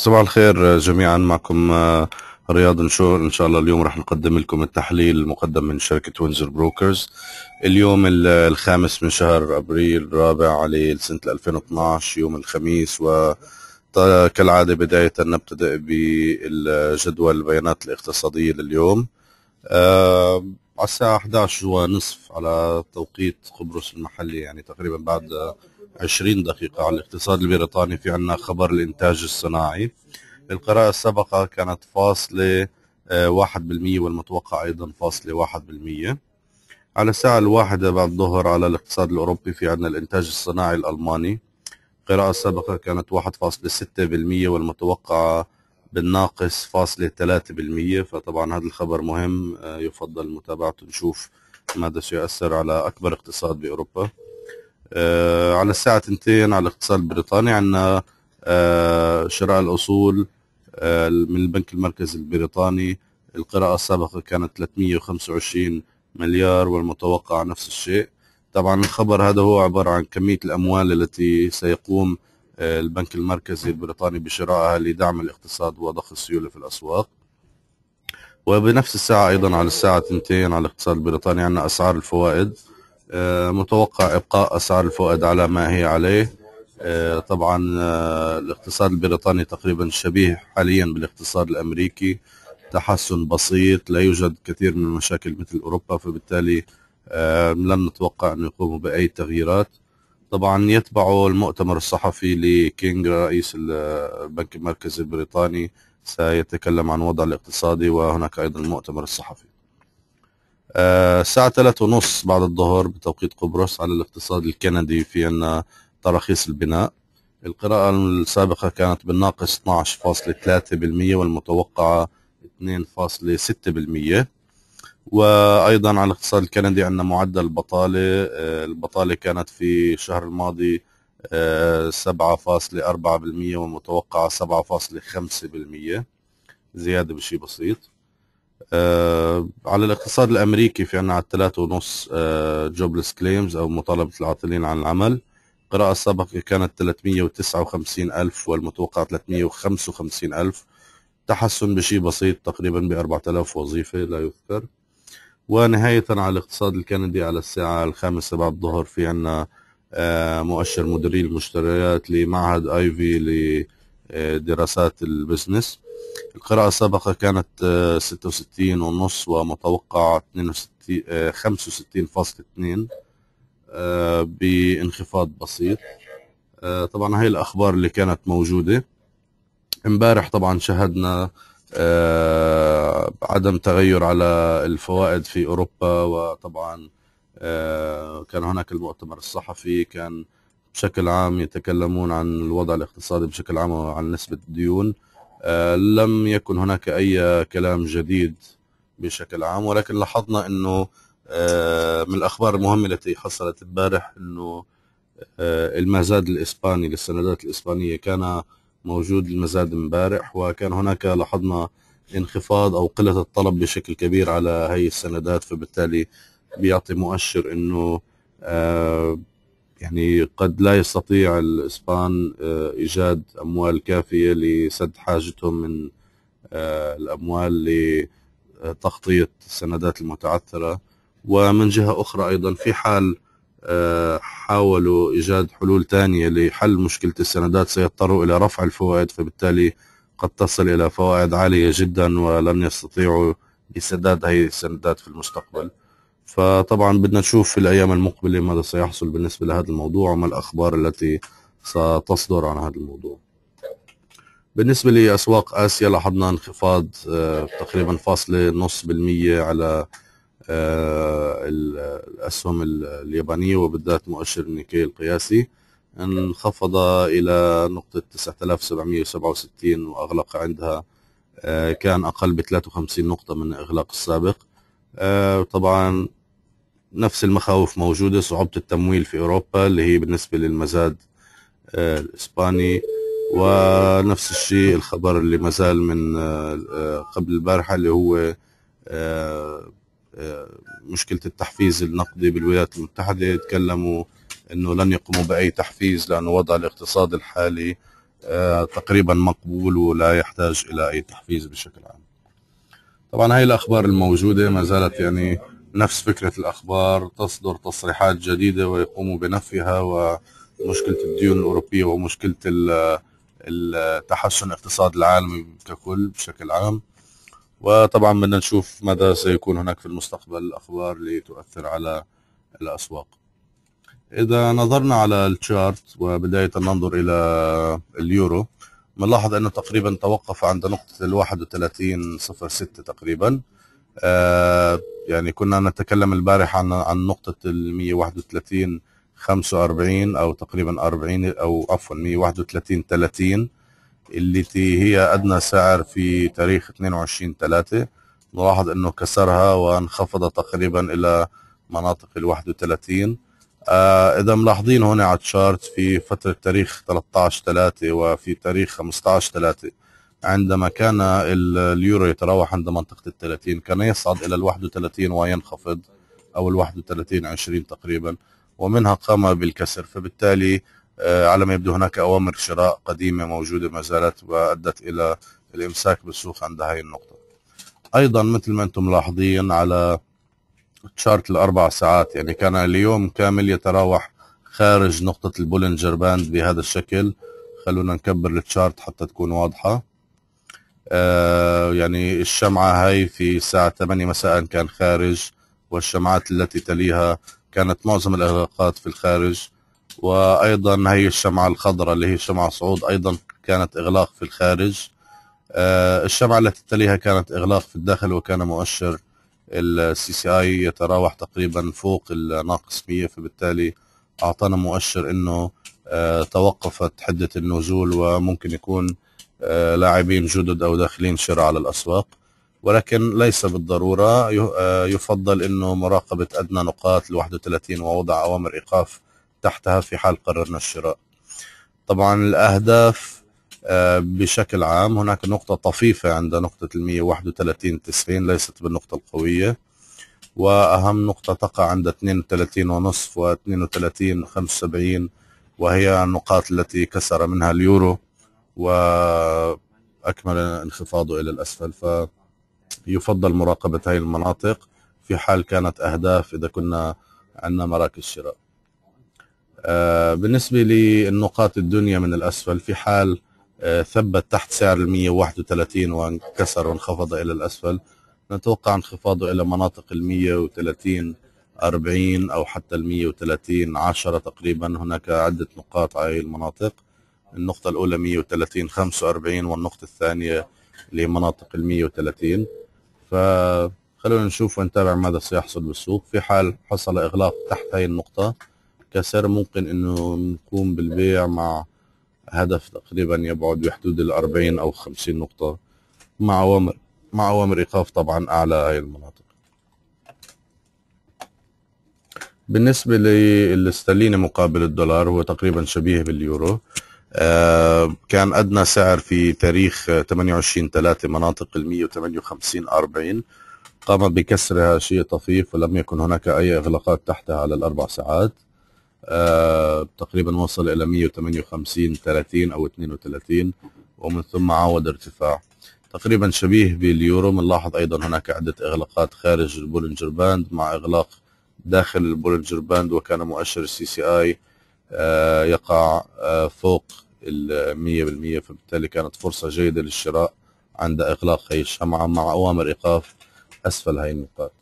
صباح الخير جميعا معكم آه، رياض نشور ان شاء الله اليوم راح نقدم لكم التحليل المقدم من شركه وينزر بروكرز اليوم الخامس من شهر ابريل الرابع لسنه 2012 يوم الخميس و كالعاده بدايه نبتدئ بالجدول البيانات الاقتصاديه لليوم آه، على الساعه 11 ونصف على توقيت قبرص المحلي يعني تقريبا بعد 20 دقيقة عن الاقتصاد البريطاني في عنا خبر الإنتاج الصناعي القراءة السابقة كانت فاصلة آه، واحد بالمية والمتوقع أيضا فاصلة واحد بالمية على الساعة الواحدة بعد ظهر على الاقتصاد الأوروبي في عنا الإنتاج الصناعي الألماني القراءة السابقة كانت واحد فاصلة ستة بالمية والمتوقعة بالناقص فاصلة ثلاثة بالمية فطبعا هذا الخبر مهم آه، يفضل متابعته نشوف ماذا سيؤثر على أكبر اقتصاد بأوروبا آه، على الساعة تنتين على الاقتصاد البريطاني عندنا آه، شراء الأصول آه، من البنك المركزي البريطاني القراءة السابقة كانت 325 مليار والمتوقع نفس الشيء طبعا الخبر هذا هو عبارة عن كمية الأموال التي سيقوم البنك المركزي البريطاني بشرائها لدعم الاقتصاد وضخ السيولة في الأسواق وبنفس الساعة أيضا على الساعة 2 على الاقتصاد البريطاني عندنا أسعار الفوائد آه، متوقع إبقاء أسعار الفوائد على ما هي عليه آه، طبعا آه، الاقتصاد البريطاني تقريبا شبيه حاليا بالاقتصاد الأمريكي تحسن بسيط لا يوجد كثير من المشاكل مثل أوروبا فبالتالي لم نتوقع أن يقوموا بأي تغييرات طبعا يتبع المؤتمر الصحفي لكينغ رئيس البنك المركزي البريطاني سيتكلم عن وضع الاقتصادي وهناك أيضا المؤتمر الصحفي آه، الساعة ثلاثة ونص بعد الظهر بتوقيت قبرص على الاقتصاد الكندي في أن تراخيص البناء القراءة السابقة كانت بالناقص 12.3% والمتوقعة 2.6% وأيضا على الاقتصاد الكندي عنا معدل البطالة آه، البطالة كانت في الشهر الماضي 7.4% آه، والمتوقعة 7.5% زيادة بشي بسيط آه، على الاقتصاد الامريكي في عندنا على الثلاثة ونص جوبلس آه، كليمز او مطالبه العاطلين عن العمل قراءة السابقة كانت 359 ألف والمتوقع 355 ألف تحسن بشيء بسيط تقريبا ب 4000 وظيفة لا يذكر ونهاية على الاقتصاد الكندي على الساعة الخامسة بعد الظهر في عنا آه، مؤشر مديري المشتريات لمعهد اي في لدراسات البزنس القراءة السابقة كانت 66 آه، ونص ومتوقع 62 65.2 بانخفاض بسيط آه، طبعا هي الأخبار اللي كانت موجودة امبارح طبعا شهدنا آه، عدم تغير على الفوائد في أوروبا وطبعا كان هناك المؤتمر الصحفي كان بشكل عام يتكلمون عن الوضع الاقتصادي بشكل عام وعن نسبة الديون آه، لم يكن هناك أي كلام جديد بشكل عام ولكن لاحظنا أنه آه، من الأخبار المهمة التي حصلت امبارح أنه آه، المزاد الإسباني للسندات الإسبانية كان موجود المزاد امبارح وكان هناك لاحظنا انخفاض أو قلة الطلب بشكل كبير على هي السندات فبالتالي بيعطي مؤشر أنه يعني قد لا يستطيع الإسبان آه، إيجاد أموال كافية لسد حاجتهم من آه، الأموال لتغطية السندات المتعثرة ومن جهة أخرى أيضا في حال آه، حاولوا إيجاد حلول ثانية لحل مشكلة السندات سيضطروا إلى رفع الفوائد فبالتالي قد تصل إلى فوائد عالية جدا ولن يستطيعوا لسداد هذه السندات في المستقبل فطبعا بدنا نشوف في الأيام المقبلة ماذا سيحصل بالنسبة لهذا الموضوع وما الأخبار التي ستصدر عن هذا الموضوع بالنسبة لأسواق آسيا لاحظنا انخفاض آه، تقريبا فاصلة نص بالمية على آه، الأسهم اليابانية وبالذات مؤشر نيكي القياسي انخفض إلى نقطة 9767 وأغلق عندها آه، كان أقل ب 53 نقطة من إغلاق السابق طبعا نفس المخاوف موجودة صعوبة التمويل في أوروبا اللي هي بالنسبة للمزاد آه، الإسباني ونفس الشيء الخبر اللي مازال من آه، آه، قبل البارحة اللي هو مشكلة التحفيز النقدي بالولايات المتحدة تكلموا أنه لن يقوموا بأي تحفيز لأن وضع الاقتصاد الحالي تقريبا مقبول ولا يحتاج إلى أي تحفيز بشكل عام طبعا هاي الأخبار الموجودة ما زالت يعني نفس فكرة الأخبار تصدر تصريحات جديدة ويقوموا بنفيها ومشكلة الديون الأوروبية ومشكلة التحسن الاقتصاد العالمي ككل بشكل عام وطبعا بدنا نشوف ماذا سيكون هناك في المستقبل الأخبار لتؤثر على الأسواق إذا نظرنا على الشارت وبداية ننظر إلى اليورو بنلاحظ أنه تقريبا توقف عند نقطة الواحد وثلاثين صفر ستة تقريبا آه، يعني كنا نتكلم البارحة عن عن نقطة ال 131 45 أو تقريبا 40 أو عفوا 131 30 التي هي أدنى سعر في تاريخ 22 3 نلاحظ أنه كسرها وانخفض تقريبا إلى مناطق ال 31 آه إذا ملاحظين هنا على التشارت في فترة تاريخ 13 3 وفي تاريخ 15 3 عندما كان اليورو يتراوح عند منطقة ال 30 كان يصعد إلى ال 31 وينخفض أو ال 31 20 تقريبا ومنها قام بالكسر فبالتالي آه، على ما يبدو هناك أوامر شراء قديمة موجودة ما زالت وأدت إلى الإمساك بالسوق عند هاي النقطة أيضا مثل ما أنتم ملاحظين على تشارت الأربع ساعات يعني كان اليوم كامل يتراوح خارج نقطة البولنجر باند بهذا الشكل خلونا نكبر التشارت حتى تكون واضحة آه، يعني الشمعة هاي في الساعة 8 مساء كان خارج والشمعات التي تليها كانت معظم الإغلاقات في الخارج وأيضا هي الشمعة الخضراء اللي هي شمعة صعود أيضا كانت إغلاق في الخارج آه، الشمعة التي تليها كانت إغلاق في الداخل وكان مؤشر السي سي اي يتراوح تقريبا فوق الناقص 100 فبالتالي أعطانا مؤشر أنه آه، توقفت حدة النزول وممكن يكون آه، لاعبين جدد أو داخلين شراء على الأسواق ولكن ليس بالضرورة آه، يفضل أنه مراقبة أدنى نقاط ال 31 ووضع أوامر إيقاف تحتها في حال قررنا الشراء طبعا الأهداف آه، بشكل عام هناك نقطة طفيفة عند نقطة ال 131 90 ليست بالنقطة القوية وأهم نقطة تقع عند 32 ونصف و 32 75 وهي النقاط التي كسر منها اليورو واكمل انخفاضه الى الاسفل فيفضل مراقبه هذه المناطق في حال كانت اهداف اذا كنا عندنا مراكز شراء آه، بالنسبة للنقاط الدنيا من الأسفل في حال آه، ثبت تحت سعر ال 131 وانكسر وانخفض إلى الأسفل نتوقع انخفاضه إلى مناطق ال 130 40 أو حتى ال 130 10 تقريبا هناك عدة نقاط على المناطق النقطة الأولى 130 45 والنقطة الثانية لمناطق ال 130 فخلونا نشوف ونتابع ماذا سيحصل بالسوق في حال حصل إغلاق تحت هاي النقطة كسر ممكن إنه نقوم بالبيع مع هدف تقريبا يبعد بحدود ال 40 أو 50 نقطة مع أوامر مع أوامر إيقاف طبعا أعلى هاي المناطق بالنسبة للاسترليني مقابل الدولار هو تقريبا شبيه باليورو آه، كان أدنى سعر في تاريخ 28 3 مناطق ال 158 40 قام بكسرها شيء طفيف ولم يكن هناك أي إغلاقات تحتها على الأربع ساعات آه، تقريبا وصل إلى 158 30 أو 32 ومن ثم عاود ارتفاع تقريبا شبيه باليورو بنلاحظ أيضا هناك عدة إغلاقات خارج البولنجر باند مع إغلاق داخل البولنجر باند وكان مؤشر السي سي آي آه، يقع آه، فوق ال 100% فبالتالي كانت فرصة جيدة للشراء عند إغلاق هي الشمعة مع أوامر إيقاف أسفل هاي النقاط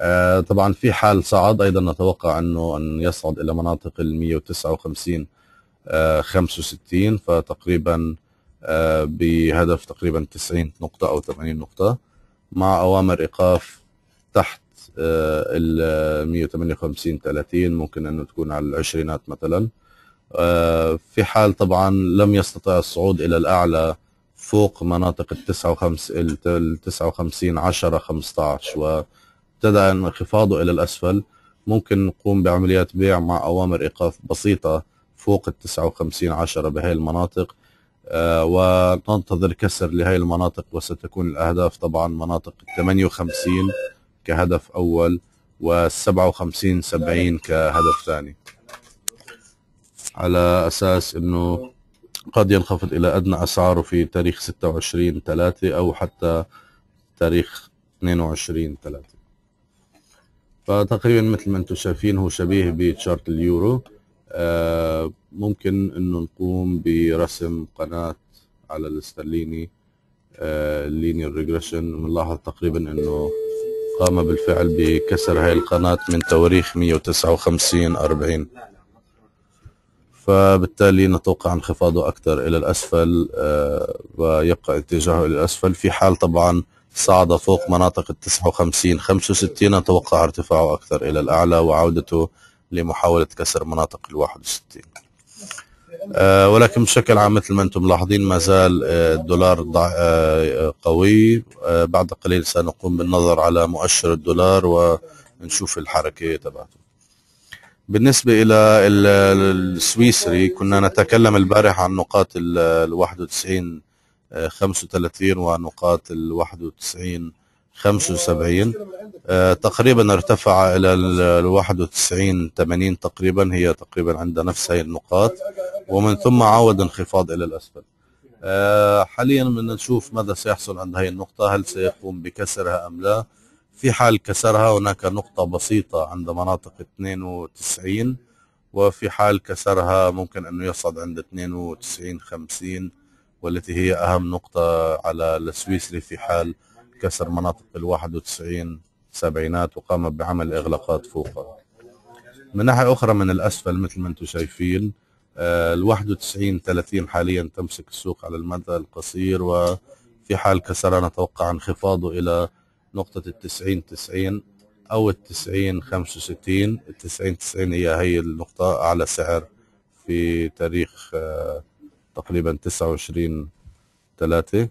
آه، طبعا في حال صعد أيضا نتوقع أنه أن يصعد إلى مناطق ال 159 65 فتقريبا بهدف تقريبا 90 نقطة أو 80 نقطة مع أوامر إيقاف تحت آه، ال 158 30 ممكن انه تكون على العشرينات مثلا آه، في حال طبعا لم يستطع الصعود الى الاعلى فوق مناطق ال 59 ال 59 10 15 وابتدى انخفاضه الى الاسفل ممكن نقوم بعمليات بيع مع اوامر ايقاف بسيطه فوق ال 59 10 بهي المناطق آه، وننتظر كسر لهي المناطق وستكون الاهداف طبعا مناطق 58 كهدف اول و57 70 كهدف ثاني على اساس انه قد ينخفض الى ادنى اسعاره في تاريخ 26 3 او حتى تاريخ 22 3 فتقريبا مثل ما انتم شايفين هو شبيه بتشارت اليورو آه ممكن انه نقوم برسم قناة على الاسترليني آه، لينير ريجريشن بنلاحظ تقريبا انه قام بالفعل بكسر هاي القناة من تواريخ 159 40 فبالتالي نتوقع انخفاضه أكثر إلى الأسفل آه، ويبقى اتجاهه إلى الأسفل في حال طبعا صعد فوق مناطق ال 59 65 نتوقع ارتفاعه أكثر إلى الأعلى وعودته لمحاولة كسر مناطق ال 61 آه، ولكن بشكل عام مثل ما انتم ملاحظين ما زال آه، الدولار آه، قوي بعد قليل سنقوم بالنظر على مؤشر الدولار ونشوف الحركة تبعته بالنسبة إلى السويسري كنا نتكلم البارح عن نقاط ال 91 35 ونقاط ال 91 75 آه، تقريبا ارتفع إلى ال 91 80 تقريبا هي تقريبا عند نفس هي النقاط ومن ثم عاود انخفاض إلى الأسفل آه، حاليا بدنا نشوف ماذا سيحصل عند هذه النقطة هل سيقوم بكسرها أم لا في حال كسرها هناك نقطة بسيطة عند مناطق 92 وفي حال كسرها ممكن أنه يصعد عند 92 50 والتي هي أهم نقطة على السويسري في حال كسر مناطق ال 91 سبعينات وقام بعمل إغلاقات فوقها من ناحية أخرى من الأسفل مثل ما أنتم شايفين ال 91 30 حاليا تمسك السوق على المدى القصير وفي حال كسرها نتوقع انخفاضه إلى نقطة ال 90 90 أو ال 90 65 ال 90 90 هي هي النقطة أعلى سعر في تاريخ آه، تقريبا 29 3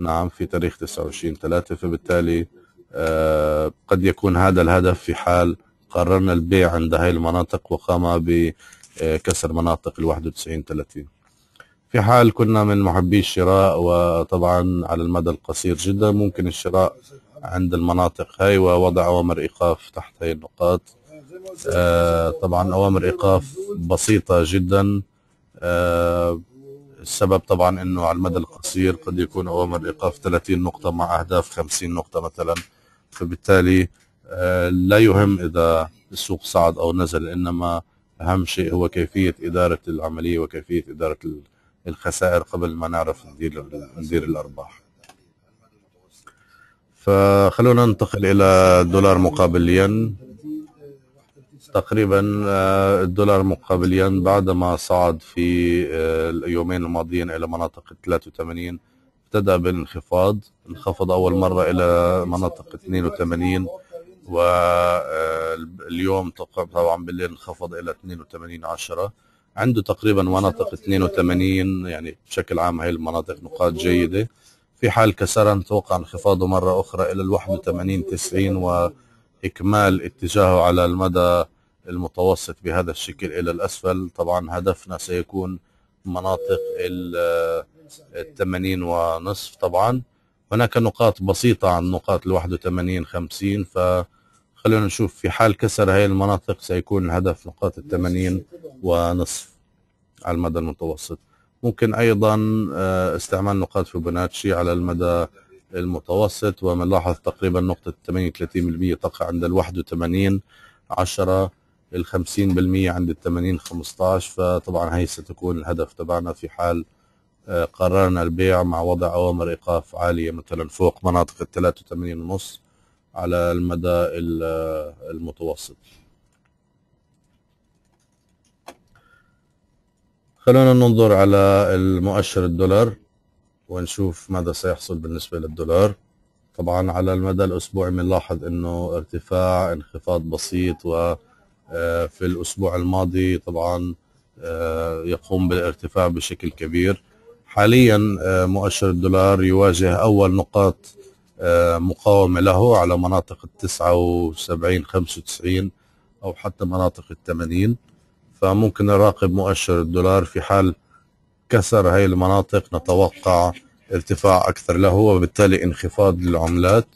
نعم في تاريخ 29 3 فبالتالي آه، قد يكون هذا الهدف في حال قررنا البيع عند هاي المناطق وقام بكسر آه، مناطق ال 91 30 في حال كنا من محبي الشراء وطبعا على المدى القصير جدا ممكن الشراء عند المناطق هاي ووضع أوامر إيقاف تحت هاي النقاط آه، طبعا أوامر إيقاف بسيطة جدا السبب طبعا انه على المدى القصير قد يكون اوامر ايقاف 30 نقطه مع اهداف 50 نقطه مثلا فبالتالي آه، لا يهم اذا السوق صعد او نزل انما اهم شيء هو كيفيه اداره العمليه وكيفيه اداره الخسائر قبل ما نعرف ندير ندير الارباح فخلونا ننتقل الى دولار مقابل ين تقريبا آه، الدولار مقابل ين بعد ما صعد في آه، اليومين الماضيين الى مناطق 83 ابتدا بالانخفاض انخفض اول مره الى مناطق 82 واليوم آه، طبعا بالليل انخفض الى 82 10 عنده تقريبا مناطق 82 يعني بشكل عام هي المناطق نقاط جيده في حال كسرها نتوقع انخفاضه مره اخرى الى ال 81 90 واكمال اتجاهه على المدى المتوسط بهذا الشكل إلى الأسفل طبعا هدفنا سيكون مناطق الثمانين ونصف طبعا هناك نقاط بسيطة عن نقاط الواحد وثمانين خمسين فخلونا نشوف في حال كسر هاي المناطق سيكون الهدف نقاط الثمانين ونصف على المدى المتوسط ممكن أيضا آه، استعمال نقاط فيبوناتشي على المدى المتوسط ومنلاحظ تقريبا نقطة 38% تقع عند الواحد وثمانين عشرة ال 50% عند ال 80 15 فطبعا هي ستكون الهدف تبعنا في حال آه، قررنا البيع مع وضع أوامر إيقاف عالية مثلا فوق مناطق ال 83 ونص على المدى آه، المتوسط خلونا ننظر على المؤشر الدولار ونشوف ماذا سيحصل بالنسبة للدولار طبعا على المدى الأسبوعي بنلاحظ أنه ارتفاع انخفاض بسيط و آه، في الأسبوع الماضي طبعا آه، يقوم بالارتفاع بشكل كبير حاليا آه، مؤشر الدولار يواجه أول نقاط مقاومة له على مناطق التسعة وسبعين خمسة وتسعين أو حتى مناطق الثمانين فممكن نراقب مؤشر الدولار في حال كسر هاي المناطق نتوقع ارتفاع أكثر له وبالتالي انخفاض للعملات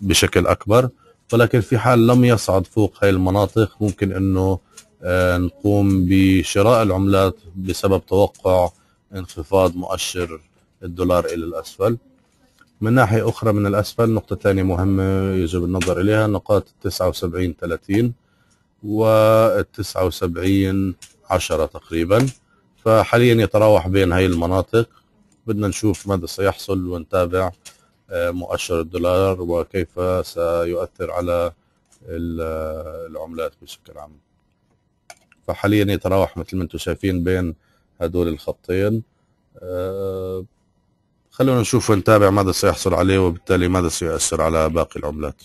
بشكل أكبر ولكن في حال لم يصعد فوق هاي المناطق ممكن انه آه، نقوم بشراء العملات بسبب توقع انخفاض مؤشر الدولار الى الاسفل من ناحية أخرى من الأسفل نقطة ثانية مهمة يجب النظر إليها نقاط وسبعين ثلاثين و وسبعين عشرة تقريبا فحاليا يتراوح بين هاي المناطق بدنا نشوف ماذا سيحصل ونتابع مؤشر الدولار وكيف سيؤثر على العملات بشكل عام فحاليا يتراوح مثل ما انتم شايفين بين هدول الخطين آه، خلونا نشوف ونتابع ماذا سيحصل عليه وبالتالي ماذا سيؤثر على باقي العملات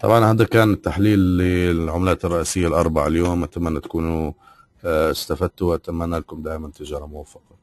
طبعا هذا كان التحليل للعملات الرئيسية الأربع اليوم أتمنى تكونوا آه، استفدتوا وأتمنى لكم دائما تجارة موفقة